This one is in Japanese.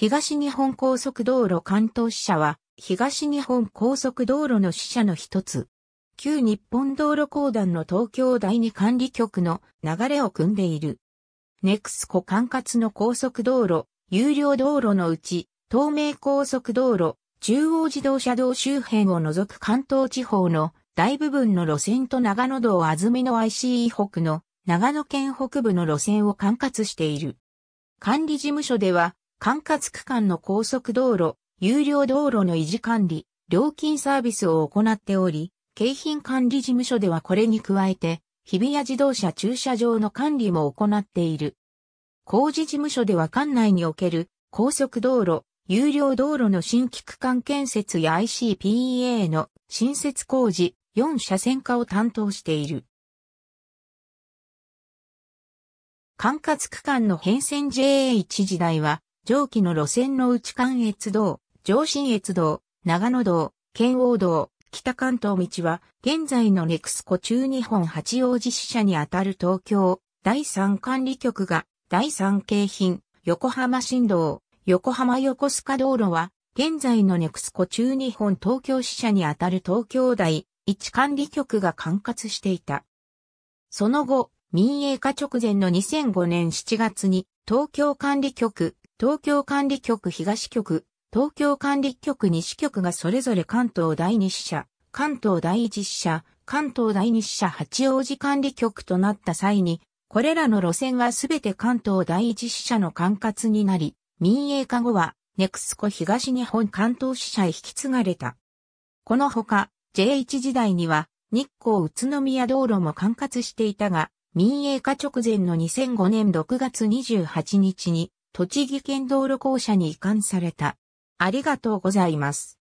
東日本高速道路関東支社は、東日本高速道路の支社の一つ。旧日本道路公団の東京第二管理局の流れを組んでいる。ネクスコ管轄の高速道路、有料道路のうち、東名高速道路、中央自動車道周辺を除く関東地方の大部分の路線と長野道安曇野 ICE 北の長野県北部の路線を管轄している。管理事務所では管轄区間の高速道路、有料道路の維持管理、料金サービスを行っており、景品管理事務所ではこれに加えて、日比谷自動車駐車場の管理も行っている。工事事務所では管内における高速道路、有料道路の新規区間建設や ICPEA の新設工事、4車線化を担当している。管轄区間の変遷 JA1 時代は、上記の路線の内関越道、上信越道、長野道、県央道、北関東道は、現在のネクスコ中日本八王子支社にあたる東京、第三管理局が、第三京浜、横浜新道、横浜横須賀道路は、現在のネクスコ中日本東京支社にあたる東京大一管理局が管轄していた。その後、民営化直前の2005年7月に東京管理局東京管理局東局、東京管理局西局がそれぞれ関東第二支社、関東第一支社、関東第二支社八王子管理局となった際に、これらの路線はすべて関東第一支社の管轄になり、民営化後は、ネクスコ東日本関東支社へ引き継がれた。このほか、J1 時代には、日光宇都宮道路も管轄していたが、民営化直前の2005年6月28日に、栃木県道路公社に移管された。ありがとうございます。